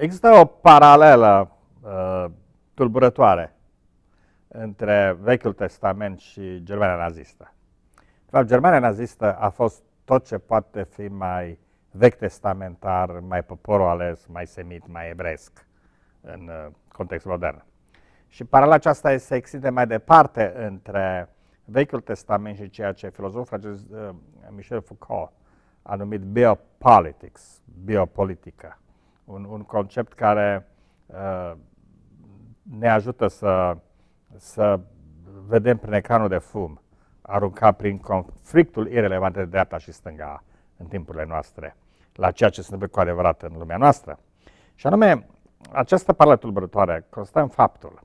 Există o paralelă uh, tulburătoare între Vechiul Testament și Germania nazistă. De fapt, Germania nazistă a fost tot ce poate fi mai vechi testamentar, mai poporul ales, mai semit, mai ebresc în uh, context modern. Și paralela aceasta se extinde mai departe între Vechiul Testament și ceea ce filozoful francez uh, Michel Foucault a numit biopolitics, biopolitică un, un concept care uh, ne ajută să, să vedem prin ecranul de fum aruncat prin conflictul irelevant de dreapta și stânga în timpurile noastre, la ceea ce se întâmplă cu adevărat în lumea noastră. Și anume, această parlă tulburătoare constă în faptul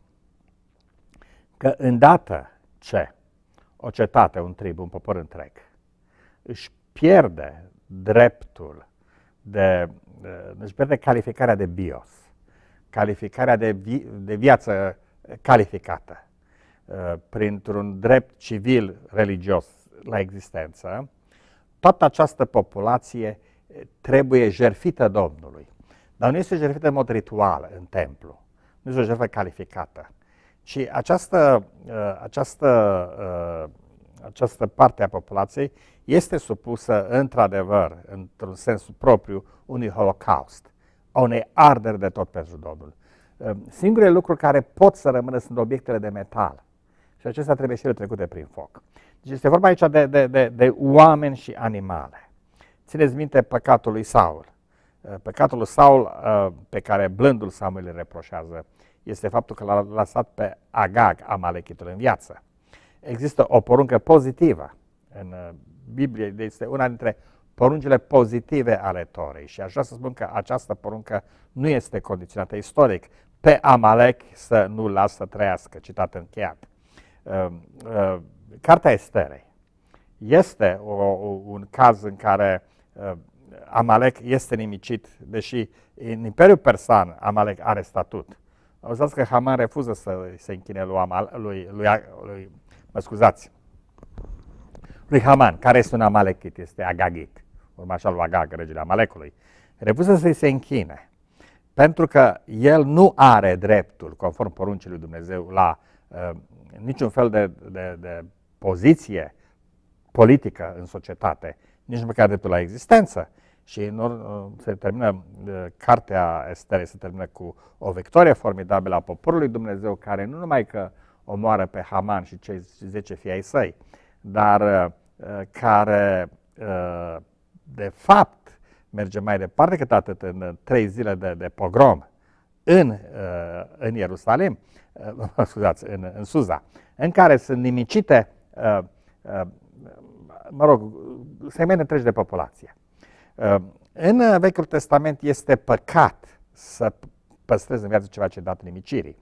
că îndată ce o cetate, un trib, un popor întreg își pierde dreptul de, deci pierde calificarea de bios, calificarea de, vi, de viață calificată uh, printr-un drept civil religios la existență, toată această populație uh, trebuie jerfită Domnului. Dar nu este jerfită în mod ritual în templu, nu este o jerfă calificată, ci această, uh, această această parte a populației este supusă într-adevăr, într-un sens propriu, unui holocaust, unei arderi de tot pe judodul. Ehm, singurele lucruri care pot să rămână sunt obiectele de metal și acestea trebuie și ele trecute prin foc. Deci este vorba aici de, de, de, de oameni și animale. Țineți minte păcatul lui Saul. Ehm, păcatul lui Saul ehm, pe care blândul Samuel îl reproșează este faptul că l-a lăsat pe Agag, Amalechitul, în viață. Există o poruncă pozitivă în uh, Biblie, este una dintre poruncile pozitive ale Torei și aș vrea să spun că această poruncă nu este condiționată istoric. Pe Amalek să nu lasă trăiască, citat încheiat. Uh, uh, Cartea Esterei este o, un caz în care Amalek este nimicit, deși în Imperiul Persan Amalek are statut. Auzați că Haman refuză să se închine lui, Amal, lui, lui, lui mă scuzați, lui Haman, care este un amalekit, este agagit, urmașul lui Agag, regele amalecului, refuză să-i se închine, pentru că el nu are dreptul, conform poruncii lui Dumnezeu, la uh, niciun fel de, de, de poziție politică în societate, nici măcar dreptul la existență. Și în or, ă, se termină ă, cartea Esterei, se termină cu o victorie formidabilă a poporului Dumnezeu, care nu numai că uh, omoară pe Haman și cei 10 fii ai săi, dar uh, care uh, de fapt merge mai departe cât atât în trei zile de, de pogrom în, uh, în Ierusalim, scuzați, în, în Suza, în care sunt nimicite, mă rog, semene întregi de populație. În Vechiul Testament este păcat să păstrezi în viață ceva ce dat nimicirii.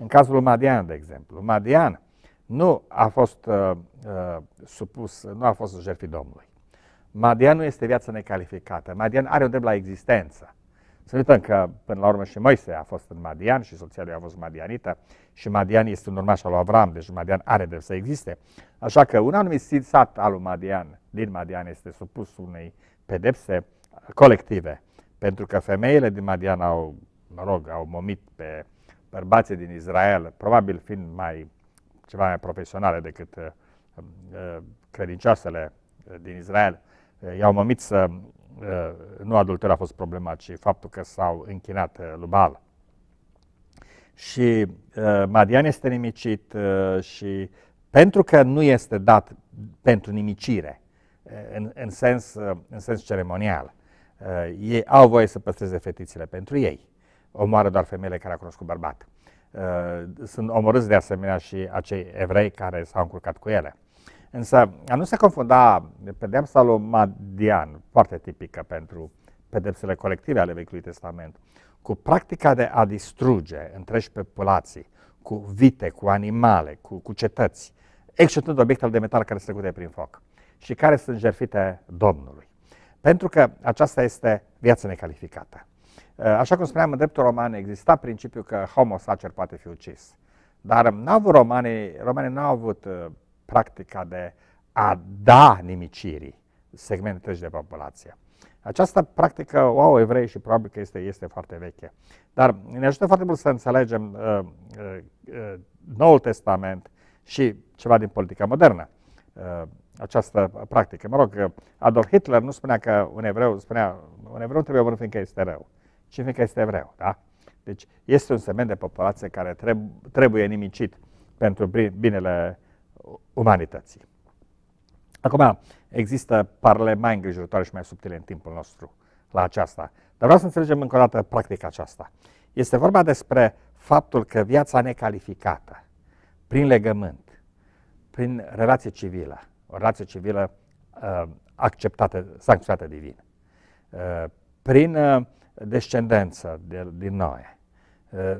În cazul Madian, de exemplu, Madian nu a fost uh, uh, supus, nu a fost jertfit Domnului. Madian nu este viață necalificată. Madian are un drept la existență. Să nu uităm că, până la urmă, și Moise a fost în Madian și soția lui a fost madianită și Madian este un urmaș al lui Avram, deci Madian are drept să existe. Așa că un anumit sat al lui Madian, din Madian, este supus unei pedepse colective, pentru că femeile din Madian au, mă rog, au momit pe bărbații din Israel, probabil fiind mai ceva mai profesionale decât uh, uh credincioasele uh, din Israel, uh, i-au mămit să uh, nu adulterul a fost problema, ci faptul că s-au închinat uh, lui Și uh, Madian este nimicit și pentru că nu este dat pentru nimicire, în, în, sens, în sens ceremonial, ei au voie să păstreze fetițele pentru ei omoară doar femeile care au cunoscut bărbat. Uh, sunt omorâți de asemenea și acei evrei care s-au încurcat cu ele. Însă, a nu se confunda pedepsa lui Madian, foarte tipică pentru pedepsele colective ale Vechiului Testament, cu practica de a distruge întregi populații, cu vite, cu animale, cu, cu cetăți, exceptând obiectele de metal care se trecute prin foc și care sunt jerfite Domnului. Pentru că aceasta este viața necalificată. Eh, așa cum spuneam, în dreptul roman exista principiul că homo sacer poate fi ucis. Dar n-au romanii, romanii nu au avut eh, practica de a da nimicirii segmente de populație. Această practică o au evrei și probabil că este, este foarte veche. Dar ne ajută foarte mult să înțelegem uh, uh, uh, Noul Testament și ceva din politica modernă. Uh, această practică. Mă rog, Adolf Hitler nu spunea că un evreu, spunea un evreu trebuie omorât fiindcă este rău. Uh, și fiindcă este evreu, da? Deci este un segment de populație care trebuie nimicit pentru binele umanității. Acum, există parle mai îngrijorătoare și mai subtile în timpul nostru la aceasta. Dar vreau să înțelegem încă o dată practica aceasta. Este vorba despre faptul că viața necalificată, prin legământ, prin relație civilă, o relație civilă uh, acceptată, sancționată divin, uh, prin uh, descendență de, din Noe.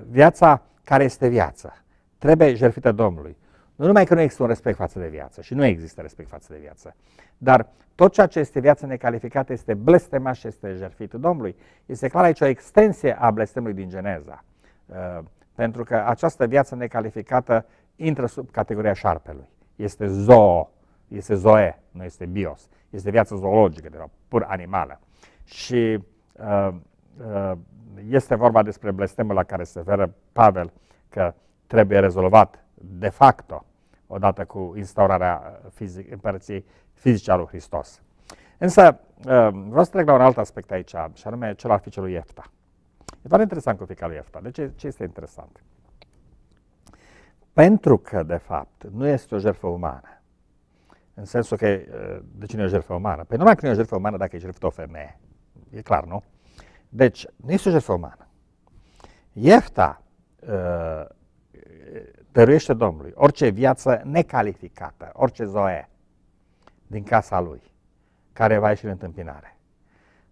Viața care este viață trebuie jertfită Domnului. Nu numai că nu există un respect față de viață și nu există respect față de viață, dar tot ceea ce este viață necalificată este blestemat și este jertfit Domnului. Este clar aici o extensie a blestemului din Geneza, pentru că această viață necalificată intră sub categoria șarpelui. Este zoo, este zoe, nu este bios. Este viață zoologică, de fapt, pur animală. Și uh, Uh, este vorba despre blestemul la care se veră Pavel că trebuie rezolvat de facto odată cu instaurarea fizic, împărăției fizice a lui Hristos. Însă uh, vreau să trec la un alt aspect aici, și anume cel al fiicelui Iefta. E foarte interesant cu fica lui Iefta. De ce, ce este interesant? Pentru că, de fapt, nu este o jertfă umană. În sensul că, uh, de cine e o jertfă umană? Păi numai că nu e o jertfă umană dacă e jertfă o femeie. E clar, nu? Deci, nisu jertfă umană. Iefta uh, dăruiește Domnului orice viață necalificată, orice zoe din casa lui, care va ieși în întâmpinare.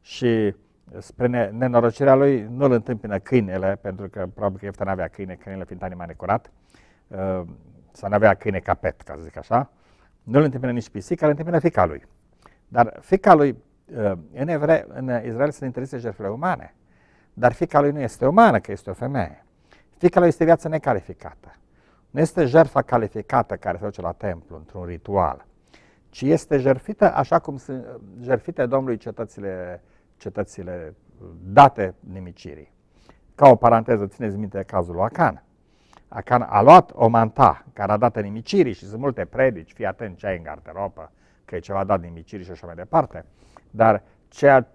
Și spre nenorocirea lui nu îl întâmpină câinele, pentru că probabil că Iefta nu avea câine, câinele fiind animal necurat, uh, ă, sau nu avea câine capet, ca să zic așa, nu îl întâmpină nici pisica, îl întâmpină fica lui. Dar fica lui Eh, în, evre, în Israel sunt interzise jertfele umane, dar fica lui nu este umană, că este o femeie. Fica lui este viață necalificată. Nu este jertfa calificată care se duce la templu într-un ritual, ci este jertfită așa cum sunt jertfite Domnului cetățile, cetățile date nimicirii. Ca o paranteză, țineți minte cazul lui Acan. Acan a luat o manta care a dat nimicirii și sunt multe predici, fii atent ce ai în garderobă, că e ceva dat nimicirii și așa mai departe. Dar ceea,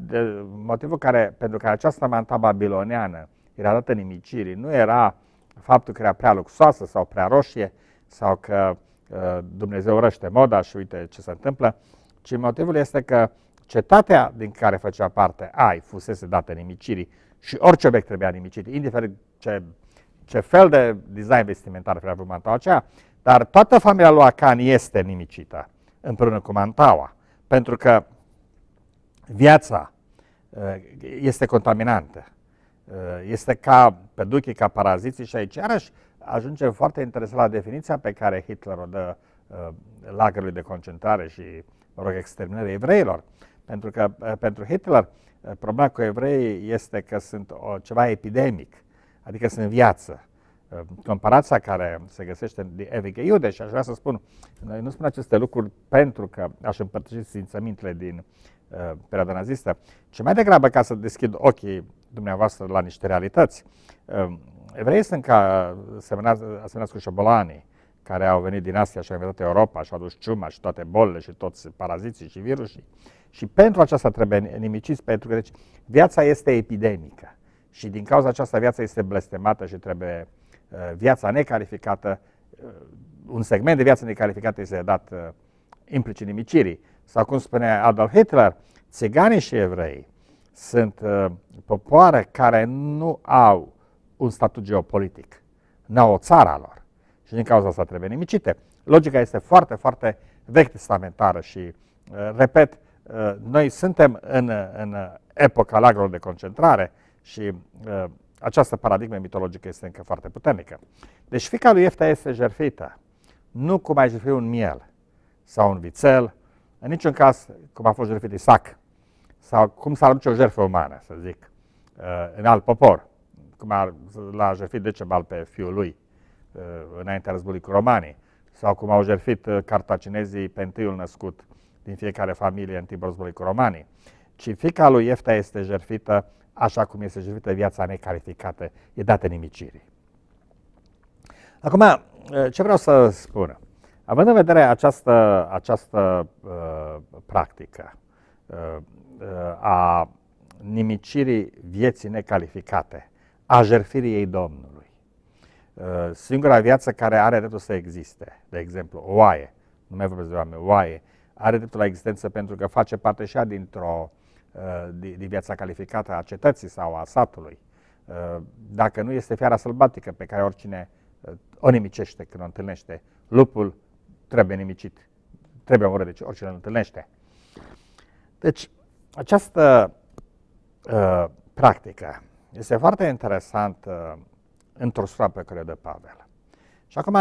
motivul care, pentru care această manta babiloneană era dată nimicirii nu era faptul că era prea luxoasă sau prea roșie sau că uh, Dumnezeu urăște moda și uite ce se întâmplă, ci motivul este că cetatea din care făcea parte Ai fusese dată nimicirii și orice obiect trebuia nimicit, indiferent ce, ce fel de design vestimentar vrea avut mantaua aceea, dar toată familia lui Acan este nimicită împreună cu mantaua, pentru că viața uh, este contaminantă. Uh, este ca păduchii, ca paraziții și aici iarăși Ajunge foarte interesat la definiția pe care Hitler o dă uh, lagărului de concentrare și, mă rog, exterminării evreilor. Pentru că pentru Hitler problema cu evreii este că sunt o, ceva epidemic, adică sunt viață. Comparația care se găsește în Evige Iude și aș vrea să spun, nu spun aceste lucruri pentru că aș împărtăși simțămintele din Uh, perioada nazistă, ci mai degrabă ca să deschid ochii dumneavoastră la niște realități. Um, evreii sunt ca asemănați cu șobolanii, care au venit din Asia și au invadat Europa și au adus ciuma și toate bolile și toți paraziții și virusii. Și pentru aceasta trebuie nimiciți, pentru că deci, viața este epidemică. Și din cauza aceasta viața este blestemată și trebuie uh, viața necalificată, uh, un segment de viață necalificată este dat uh, implicit nimicirii sau cum spune Adolf Hitler, țiganii și evrei sunt uh, popoare care nu au un statut geopolitic, nu au o țară a lor și din cauza asta trebuie nimicite. Logica este foarte, foarte vechi testamentară și, uh, repet, uh, noi suntem în, în epoca lagrilor de concentrare și uh, această paradigmă mitologică este încă foarte puternică. Deci fica lui Efta este jerfită, nu cum ai jerfi un miel sau un vițel în niciun caz, cum a fost jertfit Isaac, sau cum s-ar aduce o jertfă umană, să zic, uh, în alt popor, cum ar, l-a jertfit Decebal pe fiul lui uh, înaintea războiului cu romanii, sau cum au jertfit uh, cartacinezii pe întâiul născut din fiecare familie în timpul războiului cu romanii, ci fica lui Iefta este jertfită așa cum este jertfită viața necalificată, e dată nimicirii. Acum, ce vreau să spun? Având în vedere această, această uh, practică uh, uh, a nimicirii vieții necalificate, a jertfirii ei Domnului, uh, singura viață care are dreptul să existe, de exemplu, o oaie, nu mai vorbesc de oameni, oaie, are dreptul la existență pentru că face parte și dintr-o uh, din, din viața calificată a cetății sau a satului. Uh, dacă nu este fiara sălbatică pe care oricine uh, o nimicește când o întâlnește, lupul trebuie nimicit, trebuie omorât, deci oricine îl întâlnește. Deci, această uh, practică este foarte interesantă uh, într-o pe care o dă Pavel. Și acum,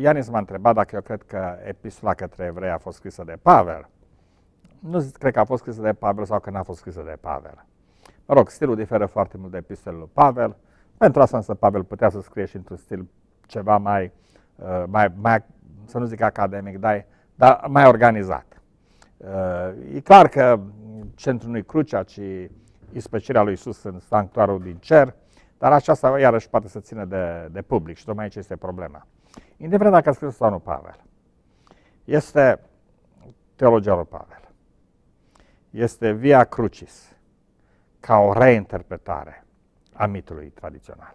Ianis m-a întrebat dacă eu cred că epistola către evrei a fost scrisă de Pavel. Nu cred că a fost scrisă de Pavel sau că n-a fost scrisă de Pavel. Mă rog, stilul diferă foarte mult de epistolul lui Pavel. Pentru asta însă Pavel putea să scrie și într-un stil ceva mai, uh, mai, mai să nu zic academic, dar, dar mai organizat. Uh, e clar că centrul nu-i crucea, ci ispăcirea lui Isus în sanctuarul din cer, dar aceasta iarăși poate să țină de, de public și tocmai aici este problema. Indiferent dacă a scris sau nu Pavel, este teologia lui Pavel. Este via crucis, ca o reinterpretare a mitului tradițional.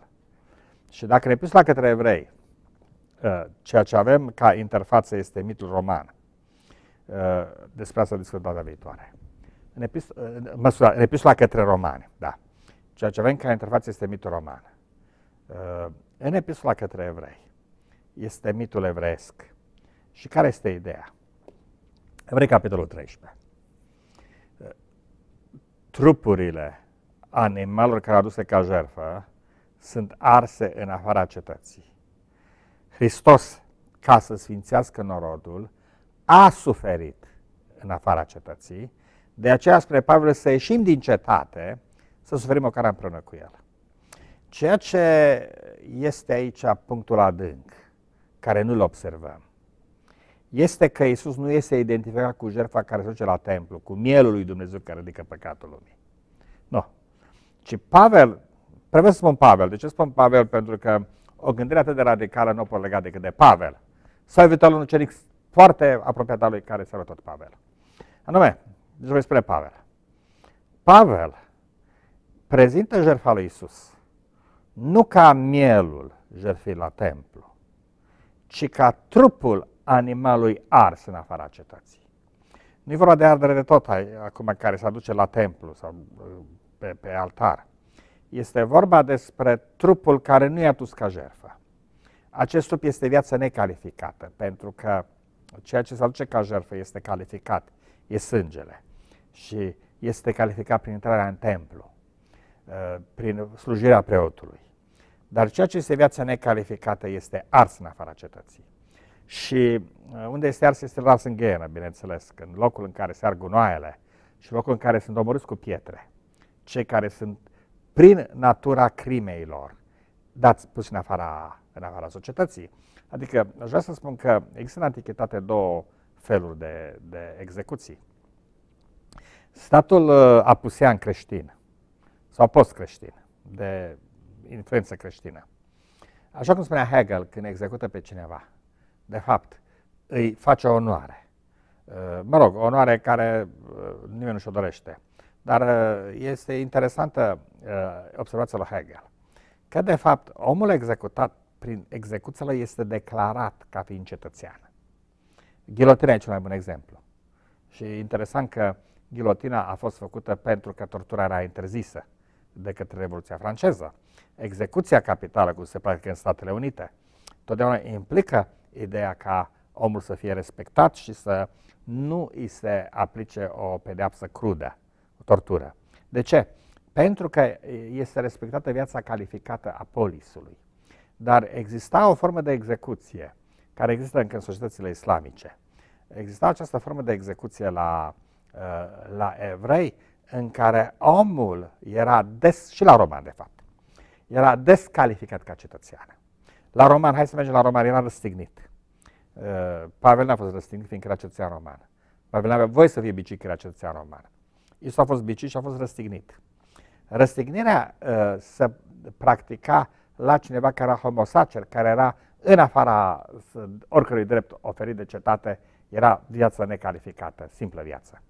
Și dacă ne la către evrei, Uh, ceea ce avem ca interfață este mitul roman. Uh, despre asta discut data viitoare. În, epistola, uh, măsura, în epistola către romani, da. Ceea ce avem ca interfață este mitul roman. În epistola către evrei este mitul evreiesc. Și care este ideea? Evrei, capitolul 13. Trupurile animalelor care aduse ca jertfă sunt arse în afara cetății. Hristos, ca să sfințească norodul, a suferit în afara cetății, de aceea spre Pavel să ieșim din cetate, să suferim o care împreună cu el. Ceea ce este aici punctul adânc, care nu-l observăm, este că Isus nu este identificat cu jertfa care se duce la templu, cu mielul lui Dumnezeu care ridică păcatul lumii. Nu. Ci Pavel, trebuie să spun Pavel. De ce spun Pavel? Pentru că o gândire atât de radicală nu o pot lega decât de Pavel. Sau eventual un ucenic foarte apropiat al lui care se tot Pavel. Anume, deci voi spune Pavel. Pavel prezintă jertfa lui Isus nu ca mielul jertfit la templu, ci ca trupul animalului ars în afara cetății. Nu e vorba de ardere de tot acum care se aduce la templu sau uh, pe, pe altar, este vorba despre trupul care nu e adus ca jertfă. Acest trup este viață necalificată, pentru că ceea ce se aduce ca jertfă este calificat, e sângele și este calificat prin intrarea în templu, uh, prin slujirea preotului. Dar ceea ce este viața necalificată este ars în afara cetății. Și uh, unde este ars este ras în ghenă, bineînțeles, în locul în care se ar gunoaiele și locul în care sunt omorâți cu pietre. Cei care sunt prin natura crimeilor, dați spus în afara, în afara societății. Adică aș vrea să spun că există în antichitate două feluri de, de execuții. Statul uh, apusean creștin sau post-creștin, de influență creștină. Așa cum spunea Hegel când execută pe cineva, de fapt, îi face o onoare. Uh, mă rog, o onoare care uh, nimeni nu și-o dorește. Dar uh, este interesantă uh, observația lui Hegel, că de fapt omul executat prin execuțiile este declarat ca fiind cetățean. Ghilotina e cel mai bun exemplu. Și interesant că ghilotina a fost făcută pentru că tortura era interzisă de către Revoluția franceză. Execuția capitală, cum se practică în Statele Unite, totdeauna implică ideea ca omul să fie respectat și să nu îi se aplice o pedeapsă crudă tortură. De ce? Pentru că este respectată viața calificată a polisului. Dar exista o formă de execuție care există încă în societățile islamice. Exista această formă de execuție la, uh, la evrei în care omul era des, și la roman de fapt, era descalificat ca cetățean. La roman, hai să mergem la roman, era răstignit. Uh, Pavel n-a fost răstignit fiindcă era cetățean roman. Pavel n-avea voie să fie biciclet, cetățean roman. Isus a fost bicit și a fost răstignit. Răstignirea uh, se practica la cineva care era homosacer, care era în afara oricărui drept oferit de cetate, era viață necalificată, simplă viață.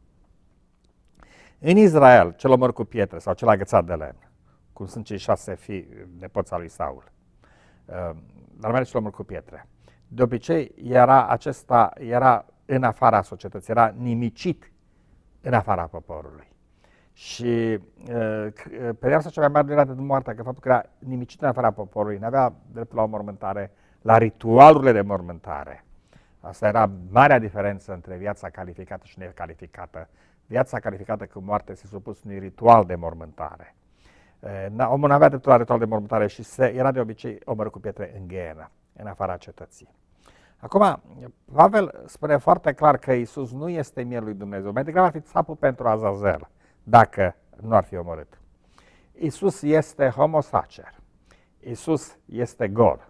În Israel, cel omor cu pietre sau cel agățat de lemn, cum sunt cei șase fi nepoța lui Saul, ă, dar mai cel omor cu pietre. De obicei, era acesta era în afara societății, era nimicit în afara poporului. Și uh, uh, pedeapsa cea mai mare nu era de moartea, că faptul că era nimicit în afara poporului, nu avea dreptul la o mormântare, la ritualurile de mormântare. Asta era marea diferență între viața calificată și necalificată. Viața calificată cu moarte se supus unui ritual de mormântare. Uh, omul nu avea dreptul la ritual de mormântare și se, era de obicei omor cu pietre în ghenă, în afara cetății. Acum, Pavel spune foarte clar că Isus nu este mielul lui Dumnezeu. Mai degrabă ar fi țapul pentru Azazel, dacă nu ar fi omorât. Isus este homosacer. Isus este gol.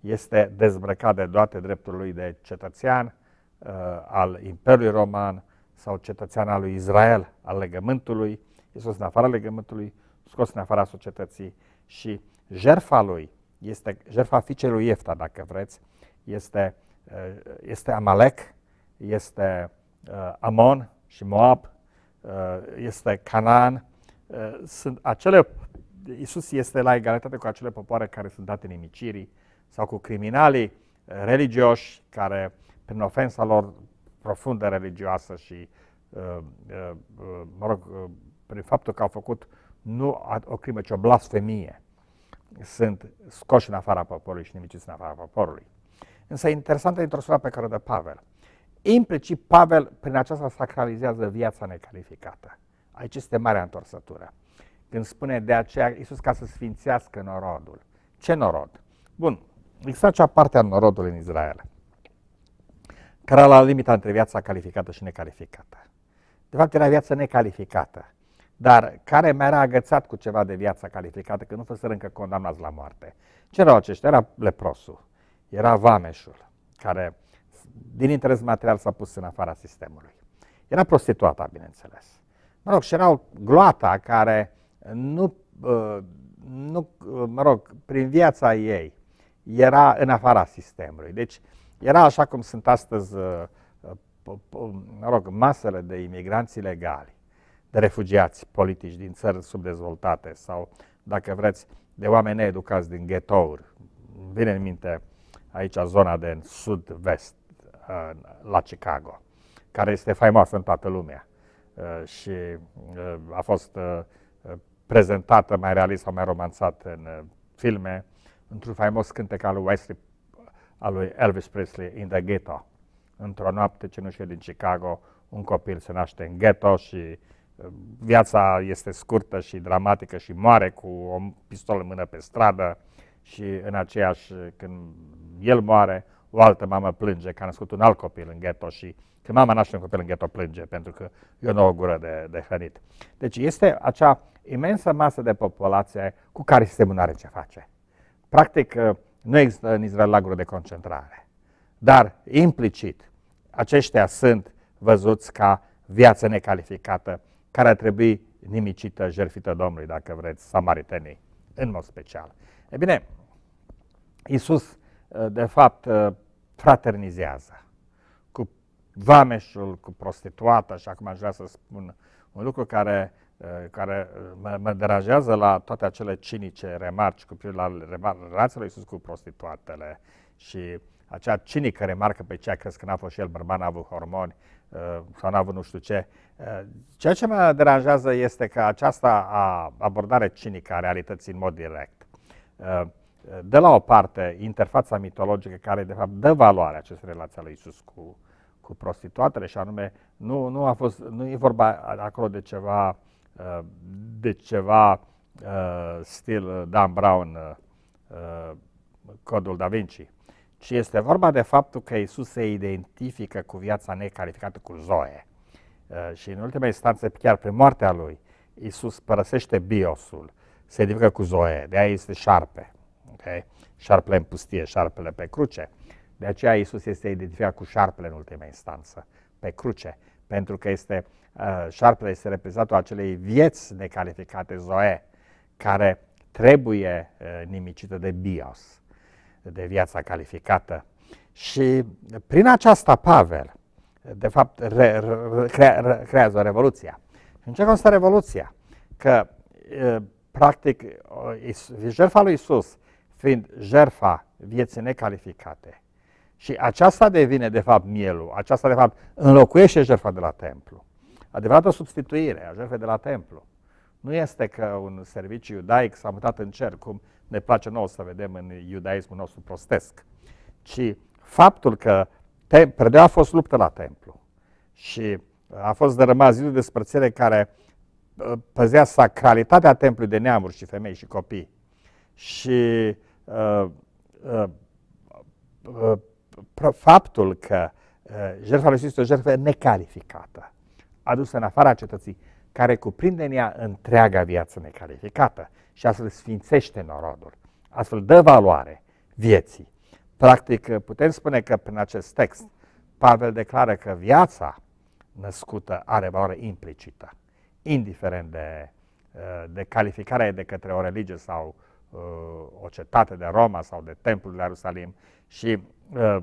Este dezbrăcat de toate drepturile lui de cetățean uh, al Imperiului Roman sau cetățean al lui Israel, al legământului. Isus în afara legământului, scos în afara societății și jertfa lui este jertfa fiicei lui Iefta, dacă vreți, este, eh, este Amalek, este eh, Amon și Moab, eh, este Canaan. Sunt acele, Iisus este la egalitate cu acele popoare care sunt date nimicirii sau cu criminalii religioși care, prin ofensa lor profundă religioasă și, mă rog, prin faptul că au făcut nu o crimă, ci o blasfemie, sunt scoși în afara poporului și nimiciți în afara poporului. Însă e interesantă introsura pe care o dă Pavel. Implicit, Pavel prin aceasta sacralizează viața necalificată. Aici este marea întorsătură. Când spune de aceea Iisus ca să sfințească norodul. Ce norod? Bun, există acea parte a norodului în Israel, care era la limita între viața calificată și necalificată. De fapt, era viață necalificată, dar care mai era agățat cu ceva de viața calificată, că nu fusese încă condamnați la moarte. Ce erau aceștia? Era leprosul era vameșul, care din interes material s-a pus în afara sistemului. Era prostituata, bineînțeles. Mă rog, și era o gloata care nu, ă, nu, mă rog, prin viața ei era în afara sistemului. Deci era așa cum sunt astăzi, ă, mă rog, masele de imigranți ilegali, de refugiați politici din țări subdezvoltate sau, dacă vreți, de oameni needucați din ghetouri. Vine în minte aici zona de sud-vest, la Chicago, care este faimoasă în toată lumea uh, și uh, a fost uh, prezentată mai realist sau mai romanțat în filme, într-un faimos cântec al lui, Wesley, al lui Elvis Presley, In the Ghetto. Într-o noapte cenușie din Chicago, un copil se naște în ghetto și viața este scurtă și dramatică și moare cu o pistolă în mână pe stradă și în aceeași, când el moare, o altă mamă plânge că a născut un alt copil în ghetto și când mama naște un copil în ghetto plânge pentru că e o nouă gură de, de hrănit. Deci este acea imensă masă de populație cu care sistemul nu are ce face. Practic, uh, nu există în Israel laguri de concentrare, dar implicit aceștia sunt văzuți ca viață necalificată, care ar trebui nimicită, jerfită Domnului, dacă vreți, samaritenii, în mod special. E bine, Iisus Eh, de fapt, eh, fraternizează cu vameșul, cu prostituata și acum aș vrea să spun un lucru care, eh, care mă, mă deranjează la toate acele cinice remarci cu privire la relația lui Iisus cu prostituatele și acea cinică remarcă pe cea crezi că n-a fost și el bărbat, n-a avut hormoni sau n-a avut nu știu ce. Ceea ce mă deranjează este că a abordare cinică a realității în mod direct de la o parte interfața mitologică care de fapt dă valoare acestei relații a lui Isus cu, cu prostituatele și anume nu, nu, a fost, nu e vorba acolo de ceva, uh, de ceva uh, stil Dan Brown, uh, codul da Vinci, ci este vorba de faptul că Isus se identifică cu viața necalificată cu Zoe. Și în ultima instanță, chiar prin moartea lui, Isus părăsește biosul, se identifică cu Zoe, de aia este șarpe pe șarpele în pustie, șarpele pe cruce. De aceea Isus este identificat cu șarpele în ultima instanță, pe cruce, pentru că este, uh, șarpele este reprezentatul acelei vieți necalificate zoe, care trebuie uh, nimicită de bios, de viața calificată. Și prin aceasta Pavel, de fapt, re, re, crea, re, creează revoluția. Și În ce constă revoluția? Că, uh, practic, jertfa lui Isus fiind jerfa vieții necalificate. Și aceasta devine, de fapt, mielul. Aceasta, de fapt, înlocuiește jertfa de la templu. Adevărată substituire a jertfei de la templu. Nu este că un serviciu iudaic s-a mutat în cer, cum ne place nouă să vedem în iudaismul nostru prostesc, ci faptul că predea a fost luptă la templu și a fost dărâmat zidul de spărțire care uh, păzea sacralitatea templului de neamuri și femei și copii. Și Uh, uh, uh, faptul că jertfa lui Isus este o jertfă necalificată, adusă în afara cetății, care cuprinde în ea întreaga viață necalificată și astfel sfințește norodul, astfel dă valoare vieții. Practic, putem spune că prin acest text Pavel declară că viața născută are valoare implicită, indiferent de, de calificarea de către o religie sau Uh, o cetate de Roma sau de templul de Ierusalim și uh,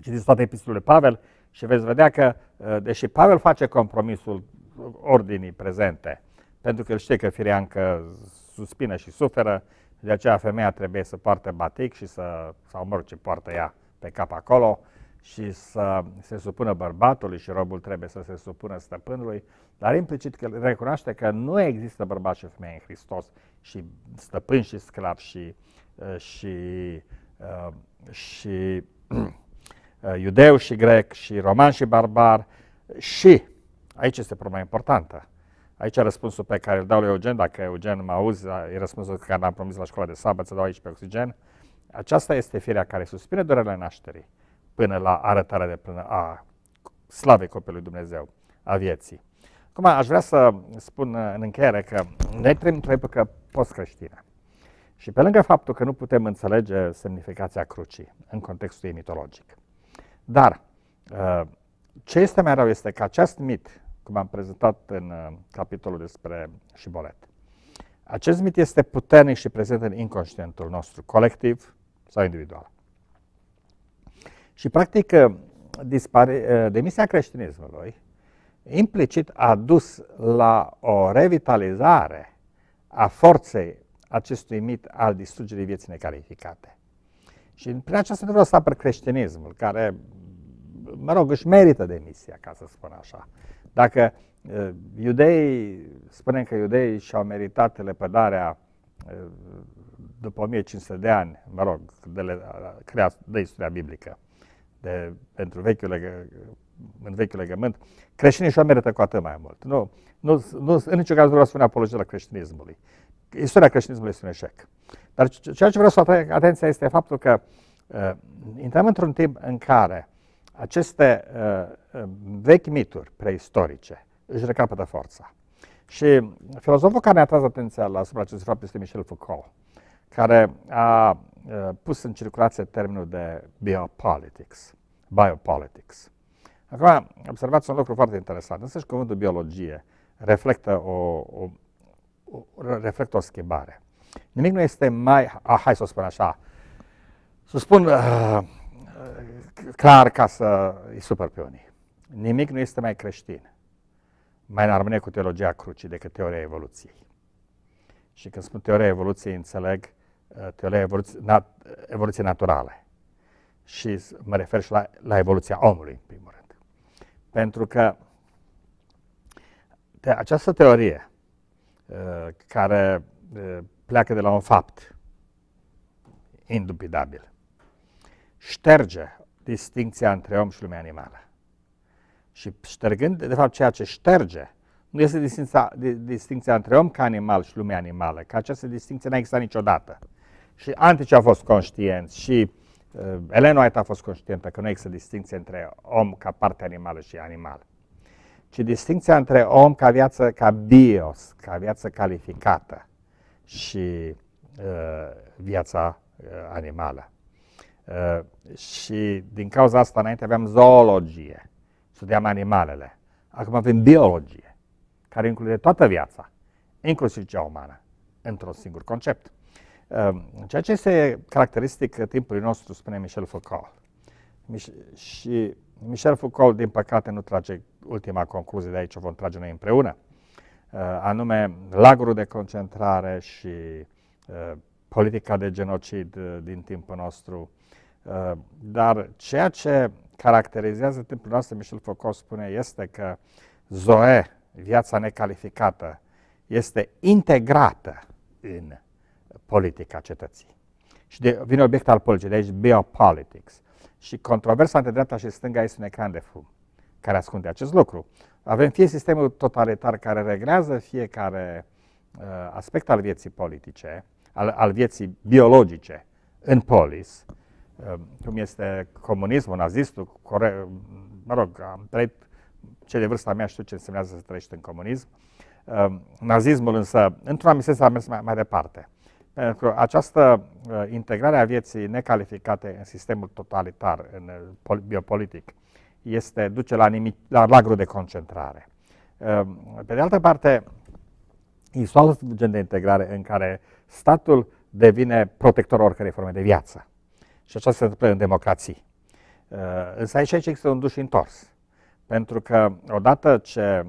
citiți toate epistolele Pavel și veți vedea că, uh, deși Pavel face compromisul ordinii prezente, pentru că el știe că fireancă suspină și suferă, de aceea femeia trebuie să poarte batic și să, sau mă rog ce poartă ea pe cap acolo, uh, și să se supună bărbatului și robul trebuie să se supună stăpânului, dar implicit că recunoaște că nu există bărbat și femeie în Hristos și stăpân și sclav și, uh, și, uh, și, și uh, iudeu și grec și roman și barbar și, aici este problema importantă, Aici răspunsul pe care îl dau lui Eugen, dacă Eugen mă auzi, e răspunsul care l-am promis la școala de sabat, să dau aici pe oxigen. Aceasta este firea care suspine durerile nașterii până la arătarea de până a slavei copilului Dumnezeu, a vieții. Acum aș vrea să spun în încheiere că ne trăim într-o epocă post-creștină. Și pe lângă faptul că nu putem înțelege semnificația crucii în contextul ei mitologic. Dar uh, ce este mai rău este că acest mit, cum am prezentat în uh, capitolul despre Șibolet, acest mit este puternic și prezent în inconștientul nostru, colectiv sau individual. Și practic uh, dispare, uh, demisia creștinismului implicit a dus la o revitalizare a forței acestui mit al distrugerii vieții necalificate. Și prin această vreau să apăr creștinismul, care, mă rog, își merită demisia, ca să spun așa. Dacă uh, iudeii, spunem că iudeii și-au meritat lepădarea uh, după 1500 de ani, mă rog, de, le, uh, de istoria biblică, de, pentru vechiul, în vechiul legământ, creștinii și-o merită cu atât mai mult. Nu, nu, nu, în niciun caz nu vreau să spun apologia la creștinismului. Istoria creștinismului este un eșec. Dar ceea ce vreau să atrag atenția este faptul că uh, intrăm într-un timp în care aceste uh, uh vechi mituri preistorice își recapătă forța. Și filozoful care ne a atras atenția la asupra acestui fapt este Michel Foucault care a pus în circulație termenul de biopolitics. biopolitics. Acum, observați un lucru foarte interesant. și cuvântul biologie reflectă o, o, o, reflectă o schimbare. Nimic nu este mai, ah, hai să o spun așa, să spun uh, clar ca să îi supăr pe unii. Nimic nu este mai creștin, mai în armonie cu teologia crucii decât teoria evoluției. Și când spun teoria evoluției, înțeleg teoria evoluției, nat, evoluție naturale. Și mă refer și la, la evoluția omului, în primul rând. Pentru că de această teorie uh, care uh, pleacă de la un fapt indubitabil, șterge distinția între om și lumea animală. Și ștergând, de fapt, ceea ce șterge nu este distinția, distinția între om ca animal și lumea animală, că această distinție n-a existat niciodată și Antici a fost conștient și uh, Elena White a fost conștientă că nu există distinție între om ca parte animală și animal, ci distinția între om ca viață, ca bios, ca viață calificată și uh, viața uh, animală. Uh, și din cauza asta înainte aveam zoologie, studiam animalele. Acum avem biologie, care include toată viața, inclusiv cea umană, într-un singur concept. Ehm, ceea ce este caracteristic timpului nostru, spune Michel Foucault. Mich- și Michel Foucault, din păcate, nu trage ultima concluzie de aici, o vom trage noi împreună, ehm, anume lagurul de concentrare și ehm, politica de genocid din timpul nostru. Dar ceea ce caracterizează timpul nostru, Michel Foucault spune, este că Zoe, viața necalificată, este integrată în politica cetății. Și de, vine obiect al politicii, de aici biopolitics. Și controversa între dreapta și stânga este un ecran de fum care ascunde acest lucru. Avem fie sistemul totalitar care reglează fiecare uh, aspect al vieții politice, al, al vieții biologice în polis, uh, cum este comunismul, nazistul, core... mă rog, am trăit ce de vârsta mea știu ce înseamnă să trăiești în comunism. Uh, nazismul însă, într-un anume sens, a mers mai, mai departe. Pentru că această uh, integrare a vieții necalificate în sistemul totalitar, în uh, biopolitic, este, duce la, nimic, la lagru de concentrare. Um, pe de altă parte, este alt gen de integrare în care statul devine protector oricărei forme de viață. Și așa se întâmplă în democrații. Uh, însă aici, aici există un duș întors. Pentru că odată ce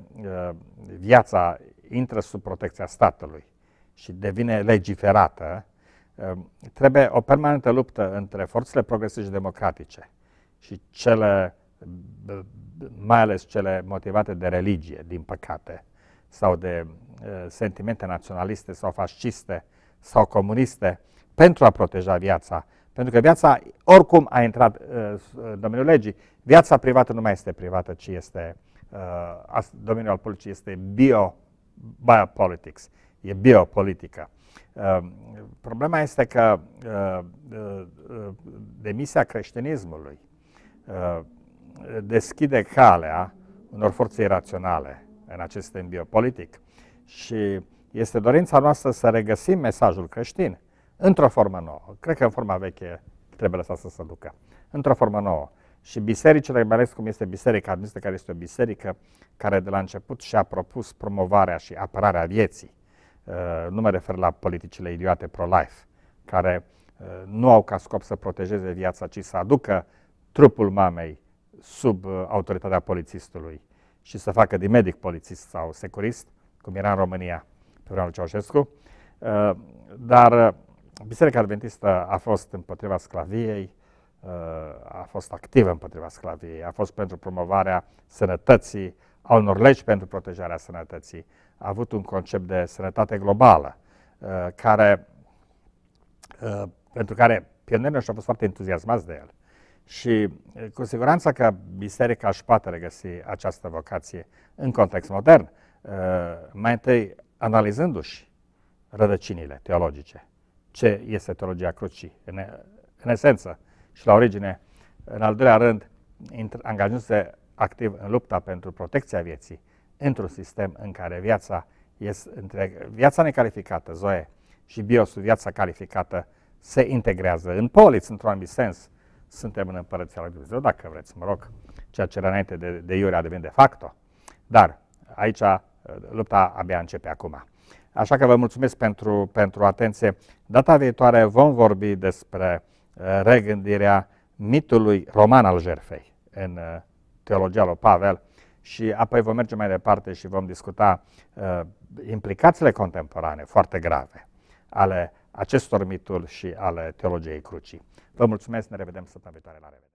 viața intră sub protecția statului, și devine legiferată, um, trebuie o permanentă luptă între forțele progresiste și democratice și cele, mai ales cele motivate de religie, din păcate, sau de uh, sentimente naționaliste sau fasciste sau comuniste, pentru a proteja viața. Pentru că viața, oricum a intrat uh, în domeniul legii, viața privată nu mai este privată, ci este, uh, domeniul al politicii este bio, biopolitics e biopolitică. Ehm, problema este că ehm, demisia creștinismului ehm, deschide calea unor forțe iraționale în acest sistem biopolitic și este dorința noastră să regăsim mesajul creștin într-o formă nouă. Cred că în forma veche trebuie lăsat să se ducă. Într-o formă nouă. Și bisericile, mai ales cum este Biserica Admistă, care este o biserică care de la început și-a propus promovarea și apărarea vieții Uh, nu mă refer la politicile idiote pro-life, care uh, nu au ca scop să protejeze viața, ci să aducă trupul mamei sub uh, autoritatea polițistului și să facă din medic polițist sau securist, cum era în România pe vremea lui Ceaușescu. Dar Biserica Adventistă a fost împotriva sclaviei, a fost activă împotriva sclaviei, a fost pentru promovarea sănătății, a unor legi pentru protejarea sănătății, a avut un concept de sănătate globală, uh, care, uh, pentru care pionerii și au fost foarte entuziasmați de el. Și uh, cu siguranță că biserica își poate regăsi această vocație în context modern, mai întâi analizându-și rădăcinile teologice, ce este teologia crucii în, în esență și la origine, în al doilea rând, angajându-se activ în lupta pentru protecția vieții, într-un sistem în care viața, este, întreg, viața necalificată, Zoe, și biosul, viața calificată, se integrează în poliț, într-un anumit sens. Suntem în împărăția lui Dumnezeu, dacă vreți, mă rog, ceea ce era înainte de, de iure a devenit de facto. Dar aici uh, lupta abia începe acum. Așa că vă mulțumesc pentru, pentru atenție. Data viitoare vom vorbi despre uh, regândirea mitului roman al jerfei în uh, teologia lui Pavel, și apoi vom merge mai departe și vom discuta uh, implicațiile contemporane foarte grave ale acestor mituri și ale teologiei crucii. Vă mulțumesc, ne revedem săptămâna viitoare, la revedere!